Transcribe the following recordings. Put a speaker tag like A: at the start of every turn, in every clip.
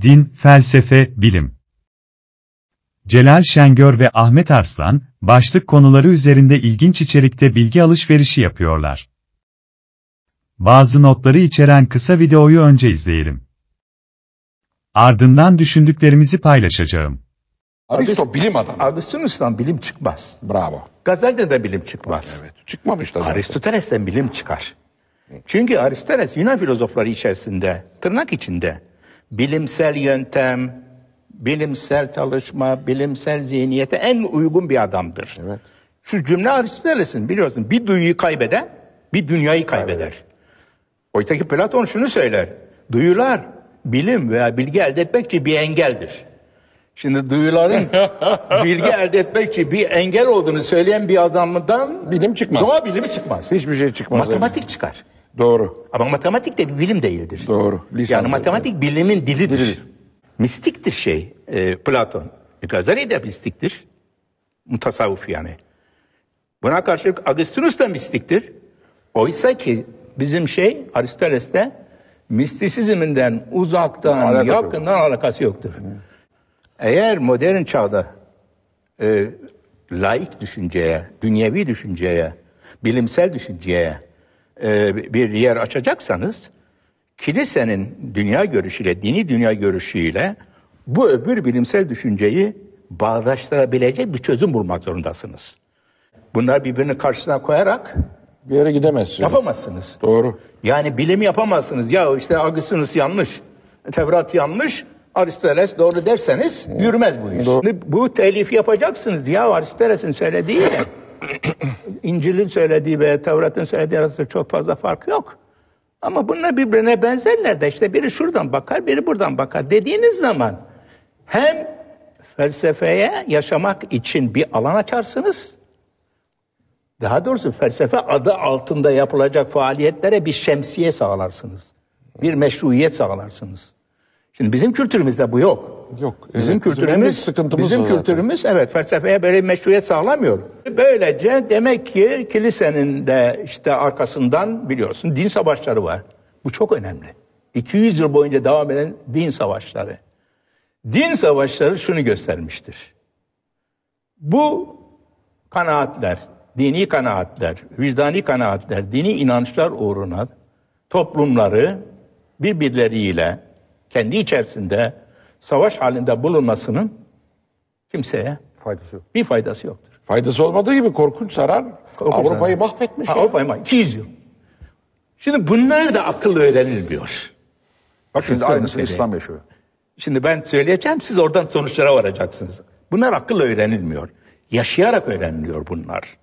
A: Din, felsefe, bilim. Celal Şengör ve Ahmet Arslan, başlık konuları üzerinde ilginç içerikte bilgi alışverişi yapıyorlar. Bazı notları içeren kısa videoyu önce izleyelim. Ardından düşündüklerimizi paylaşacağım.
B: Aristo bilim adamı. Agustinus'tan bilim çıkmaz. Bravo. Gazel'de bilim çıkmaz. Evet, çıkmamış da zaten. Aristoteles'ten bilim çıkar. Çünkü Aristoteles Yunan filozofları içerisinde, tırnak içinde bilimsel yöntem, bilimsel çalışma, bilimsel zihniyete en uygun bir adamdır. Evet. Şu cümle Aristoteles'in biliyorsun bir duyuyu kaybeden bir dünyayı kaybeder. kaybeder. Oysa Platon şunu söyler. Duyular bilim veya bilgi elde etmek için bir engeldir. Şimdi duyuların bilgi elde etmek için bir engel olduğunu söyleyen bir adamdan bilim çıkmaz. Doğa bilimi çıkmaz. Hiçbir şey çıkmaz. Matematik yani. çıkar. Doğru. Ama matematik de bir bilim değildir. Doğru. Lisan yani matematik yani. bilimin dilidir. Dilidir. Mistiktir şey e, Platon. E, Gazali de mistiktir. Mutasavvuf yani. Buna karşılık Agustinus da mistiktir. Oysa ki bizim şey Aristoteles'te mistisizminden uzaktan alakası yakından yok. alakası yoktur. Hı. Eğer modern çağda e, laik düşünceye, dünyevi düşünceye, bilimsel düşünceye e, bir yer açacaksanız kilisenin dünya görüşüyle, dini dünya görüşüyle bu öbür bilimsel düşünceyi bağdaştırabilecek bir çözüm bulmak zorundasınız. Bunlar birbirini karşısına koyarak bir yere gidemezsiniz. Yapamazsınız. Doğru. Yani bilimi yapamazsınız. Ya işte Agustinus yanlış, Tevrat yanlış, Aristoteles doğru derseniz yürümez bu iş. Doğru. bu telif yapacaksınız. Ya Aristoteles'in söylediği İncil'in söylediği ve Tevrat'ın söylediği arasında çok fazla fark yok. Ama bunlar birbirine benzerler de işte biri şuradan bakar, biri buradan bakar dediğiniz zaman hem felsefeye yaşamak için bir alan açarsınız. Daha doğrusu felsefe adı altında yapılacak faaliyetlere bir şemsiye sağlarsınız. Bir meşruiyet sağlarsınız. Şimdi bizim kültürümüzde bu yok. Yok. Bizim evet, kültürümüz sıkıntımız bizim kültürümüz evet felsefeye böyle meşruiyet sağlamıyor. Böylece demek ki kilisenin de işte arkasından biliyorsun din savaşları var. Bu çok önemli. 200 yıl boyunca devam eden din savaşları. Din savaşları şunu göstermiştir. Bu kanaatler, dini kanaatler, vicdani kanaatler, dini inançlar uğruna toplumları birbirleriyle kendi içerisinde savaş halinde bulunmasının kimseye faydası yok. bir faydası yoktur. Faydası olmadığı gibi korkunç zarar Avrupa'yı mahvetmiş. Avrupa'yı mahvetmiş. 200 yıl. Şimdi bunlar da akıllı öğrenilmiyor. Bak Şimdi aynısını İslam yaşıyor. Şimdi ben söyleyeceğim siz oradan sonuçlara varacaksınız. Bunlar akıllı öğrenilmiyor. Yaşayarak öğreniliyor
A: bunlar.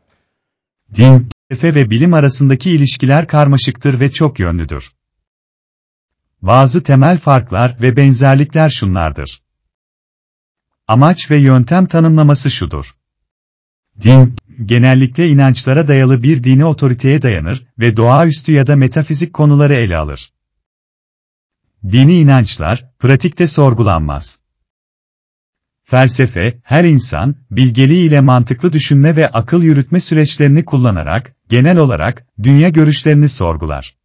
A: Din, felsefe ve bilim arasındaki ilişkiler karmaşıktır ve çok yönlüdür. Bazı temel farklar ve benzerlikler şunlardır. Amaç ve yöntem tanımlaması şudur. Din, genellikle inançlara dayalı bir dini otoriteye dayanır ve doğaüstü ya da metafizik konuları ele alır. Dini inançlar, pratikte sorgulanmaz. Felsefe, her insan, bilgeliği ile mantıklı düşünme ve akıl yürütme süreçlerini kullanarak, genel olarak, dünya görüşlerini sorgular.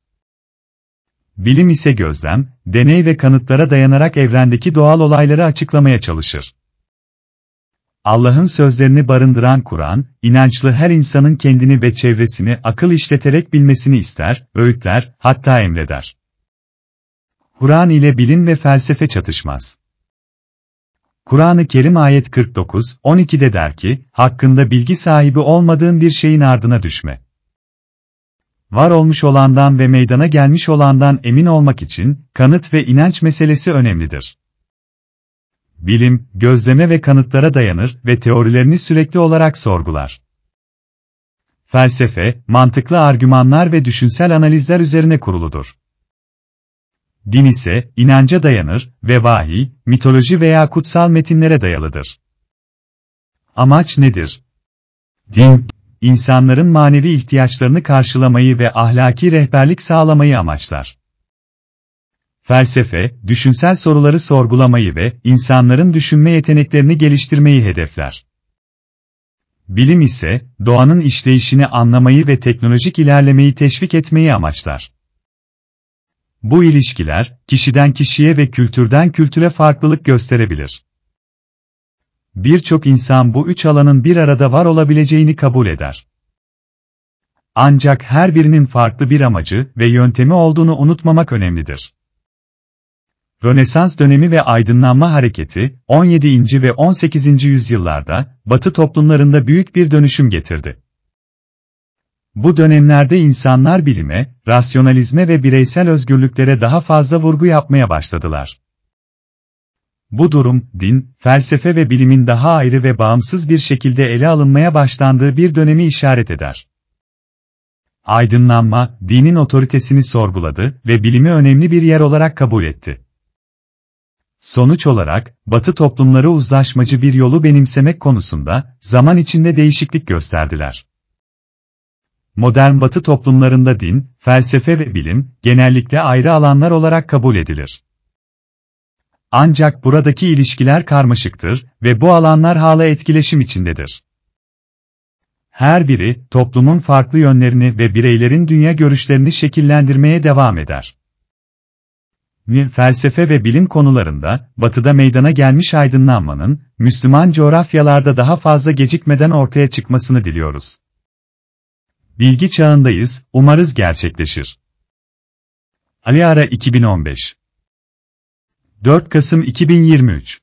A: Bilim ise gözlem, deney ve kanıtlara dayanarak evrendeki doğal olayları açıklamaya çalışır. Allah'ın sözlerini barındıran Kur'an, inançlı her insanın kendini ve çevresini akıl işleterek bilmesini ister, öğütler, hatta emreder. Kur'an ile bilim ve felsefe çatışmaz. Kur'an-ı Kerim ayet 49, 12'de der ki, hakkında bilgi sahibi olmadığın bir şeyin ardına düşme var olmuş olandan ve meydana gelmiş olandan emin olmak için kanıt ve inanç meselesi önemlidir. Bilim, gözleme ve kanıtlara dayanır ve teorilerini sürekli olarak sorgular. Felsefe, mantıklı argümanlar ve düşünsel analizler üzerine kuruludur. Din ise, inanca dayanır ve vahiy, mitoloji veya kutsal metinlere dayalıdır. Amaç nedir? Din, insanların manevi ihtiyaçlarını karşılamayı ve ahlaki rehberlik sağlamayı amaçlar. Felsefe, düşünsel soruları sorgulamayı ve insanların düşünme yeteneklerini geliştirmeyi hedefler. Bilim ise, doğanın işleyişini anlamayı ve teknolojik ilerlemeyi teşvik etmeyi amaçlar. Bu ilişkiler, kişiden kişiye ve kültürden kültüre farklılık gösterebilir. Birçok insan bu üç alanın bir arada var olabileceğini kabul eder. Ancak her birinin farklı bir amacı ve yöntemi olduğunu unutmamak önemlidir. Rönesans dönemi ve aydınlanma hareketi, 17. ve 18. yüzyıllarda, Batı toplumlarında büyük bir dönüşüm getirdi. Bu dönemlerde insanlar bilime, rasyonalizme ve bireysel özgürlüklere daha fazla vurgu yapmaya başladılar. Bu durum, din, felsefe ve bilimin daha ayrı ve bağımsız bir şekilde ele alınmaya başlandığı bir dönemi işaret eder. Aydınlanma, dinin otoritesini sorguladı ve bilimi önemli bir yer olarak kabul etti. Sonuç olarak, Batı toplumları uzlaşmacı bir yolu benimsemek konusunda, zaman içinde değişiklik gösterdiler. Modern Batı toplumlarında din, felsefe ve bilim, genellikle ayrı alanlar olarak kabul edilir. Ancak buradaki ilişkiler karmaşıktır ve bu alanlar hala etkileşim içindedir. Her biri, toplumun farklı yönlerini ve bireylerin dünya görüşlerini şekillendirmeye devam eder. Felsefe ve bilim konularında, batıda meydana gelmiş aydınlanmanın, Müslüman coğrafyalarda daha fazla gecikmeden ortaya çıkmasını diliyoruz. Bilgi çağındayız, umarız gerçekleşir. Ali Ara 2015 4 Kasım 2023